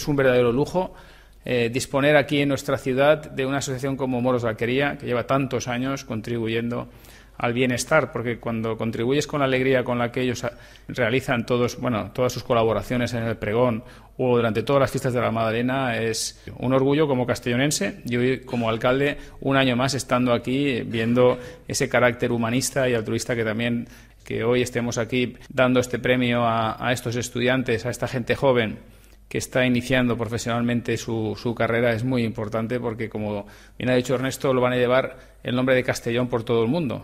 Es un verdadero lujo eh, disponer aquí en nuestra ciudad de una asociación como Moros de que lleva tantos años contribuyendo al bienestar, porque cuando contribuyes con la alegría con la que ellos ah, realizan todos, bueno, todas sus colaboraciones en el pregón o durante todas las fiestas de la Madalena, es un orgullo como castellonense y hoy como alcalde un año más estando aquí viendo ese carácter humanista y altruista que también que hoy estemos aquí dando este premio a estos estudiantes, a esta gente joven que está iniciando profesionalmente su, su, carrera es muy importante porque, como bien ha dicho Ernesto, lo van a llevar el nombre de Castellón por todo el mundo.